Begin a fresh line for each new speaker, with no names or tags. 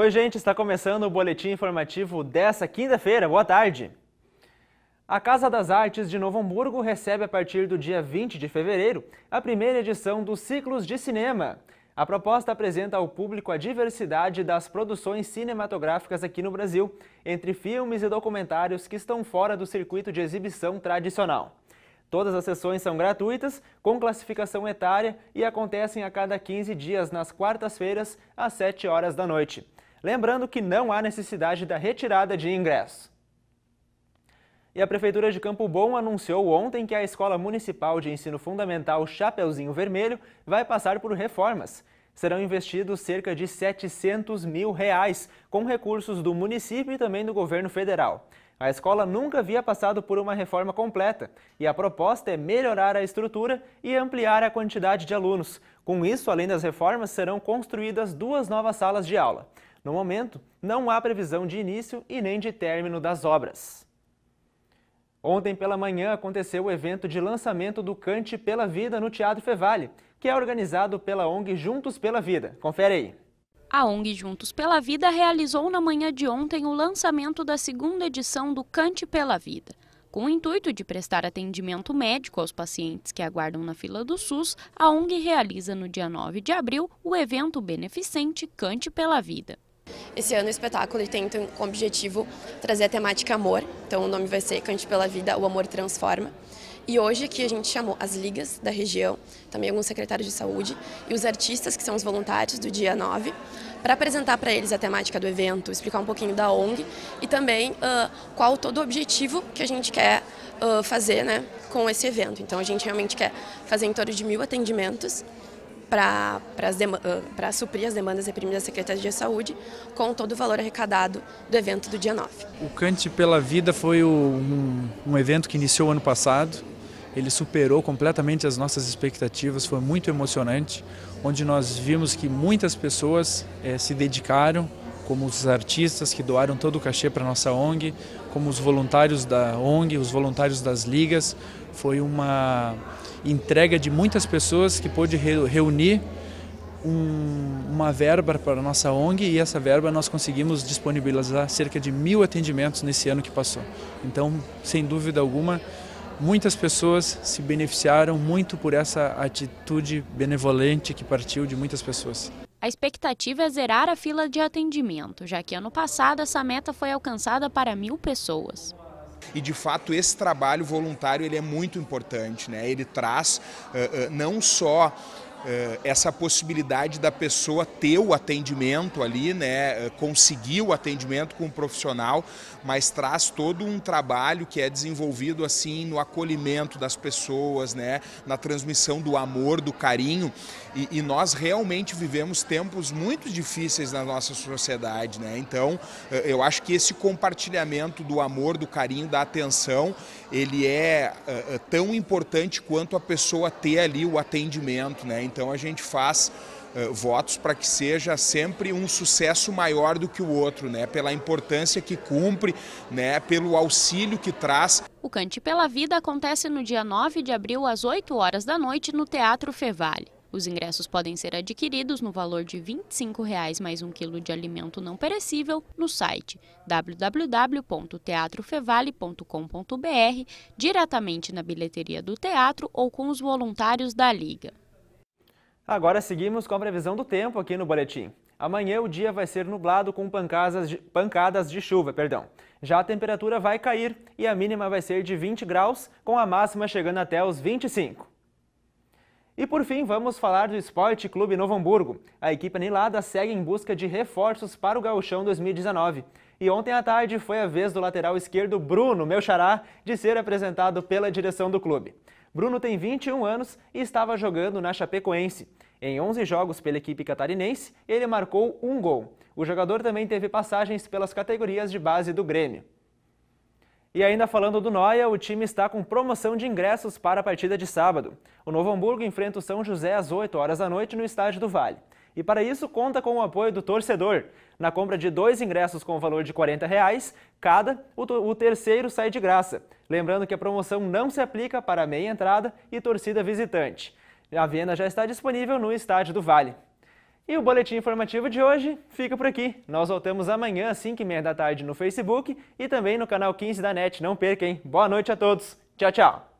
Oi, gente, está começando o boletim informativo dessa quinta-feira. Boa tarde. A Casa das Artes de Novo Hamburgo recebe a partir do dia 20 de fevereiro a primeira edição dos Ciclos de Cinema. A proposta apresenta ao público a diversidade das produções cinematográficas aqui no Brasil, entre filmes e documentários que estão fora do circuito de exibição tradicional. Todas as sessões são gratuitas, com classificação etária e acontecem a cada 15 dias nas quartas-feiras, às 7 horas da noite. Lembrando que não há necessidade da retirada de ingresso. E a Prefeitura de Campo Bom anunciou ontem que a Escola Municipal de Ensino Fundamental Chapeuzinho Vermelho vai passar por reformas. Serão investidos cerca de 700 mil reais, com recursos do município e também do governo federal. A escola nunca havia passado por uma reforma completa e a proposta é melhorar a estrutura e ampliar a quantidade de alunos. Com isso, além das reformas, serão construídas duas novas salas de aula. No momento, não há previsão de início e nem de término das obras. Ontem pela manhã aconteceu o evento de lançamento do Cante pela Vida no Teatro Fevale, que é organizado pela ONG Juntos pela Vida. Confere aí.
A ONG Juntos pela Vida realizou na manhã de ontem o lançamento da segunda edição do Cante pela Vida. Com o intuito de prestar atendimento médico aos pacientes que aguardam na fila do SUS, a ONG realiza no dia 9 de abril o evento beneficente Cante pela Vida. Esse ano o espetáculo tem como objetivo trazer a temática amor, então o nome vai ser Cante pela Vida, o Amor Transforma. E hoje aqui a gente chamou as ligas da região, também alguns secretários de saúde e os artistas, que são os voluntários do dia 9, para apresentar para eles a temática do evento, explicar um pouquinho da ONG e também uh, qual todo o objetivo que a gente quer uh, fazer né, com esse evento. Então a gente realmente quer fazer em torno de mil atendimentos para ah, suprir as demandas reprimidas da Secretaria de Saúde, com todo o valor arrecadado do evento do dia 9.
O Cante pela Vida foi um, um evento que iniciou ano passado, ele superou completamente as nossas expectativas, foi muito emocionante, onde nós vimos que muitas pessoas é, se dedicaram como os artistas que doaram todo o cachê para nossa ONG, como os voluntários da ONG, os voluntários das ligas. Foi uma entrega de muitas pessoas que pôde reunir um, uma verba para a nossa ONG e essa verba nós conseguimos disponibilizar cerca de mil atendimentos nesse ano que passou. Então, sem dúvida alguma, muitas pessoas se beneficiaram muito por essa atitude benevolente que partiu de muitas pessoas.
A expectativa é zerar a fila de atendimento, já que ano passado essa meta foi alcançada para mil pessoas.
E de fato esse trabalho voluntário ele é muito importante, né? Ele traz uh, uh, não só é, essa possibilidade da pessoa ter o atendimento ali, né, é, conseguir o atendimento com o profissional, mas traz todo um trabalho que é desenvolvido assim no acolhimento das pessoas, né, na transmissão do amor, do carinho. E, e nós realmente vivemos tempos muito difíceis na nossa sociedade, né? Então, é, eu acho que esse compartilhamento do amor, do carinho, da atenção, ele é, é tão importante quanto a pessoa ter ali o atendimento, né? Então a gente faz eh, votos para que seja sempre um sucesso maior do que o outro, né? Pela importância que cumpre, né? Pelo auxílio que traz.
O Cante pela Vida acontece no dia 9 de abril às 8 horas da noite no Teatro Fevale. Os ingressos podem ser adquiridos no valor de R$ 25,00 mais um quilo de alimento não perecível no site www.teatrofevale.com.br, diretamente na bilheteria do teatro ou com os voluntários da Liga.
Agora seguimos com a previsão do tempo aqui no boletim. Amanhã o dia vai ser nublado com pancadas de, pancadas de chuva, perdão. Já a temperatura vai cair e a mínima vai ser de 20 graus, com a máxima chegando até os 25. E por fim, vamos falar do Esporte Clube Novo Hamburgo. A equipe anilada segue em busca de reforços para o Gauchão 2019. E ontem à tarde foi a vez do lateral esquerdo Bruno, meu xará, de ser apresentado pela direção do clube. Bruno tem 21 anos e estava jogando na Chapecoense. Em 11 jogos pela equipe catarinense, ele marcou um gol. O jogador também teve passagens pelas categorias de base do Grêmio. E ainda falando do Noia, o time está com promoção de ingressos para a partida de sábado. O Novo Hamburgo enfrenta o São José às 8 horas da noite no Estádio do Vale. E para isso conta com o apoio do torcedor. Na compra de dois ingressos com o valor de R$ reais, cada, o, terceiro sai de graça. Lembrando que a promoção não se aplica para meia entrada e torcida visitante. A venda já está disponível no estádio do Vale. E o boletim informativo de hoje fica por aqui. Nós voltamos amanhã às 5h30 da tarde no Facebook e também no canal 15 da NET. Não perca, hein? Boa noite a todos. Tchau, tchau.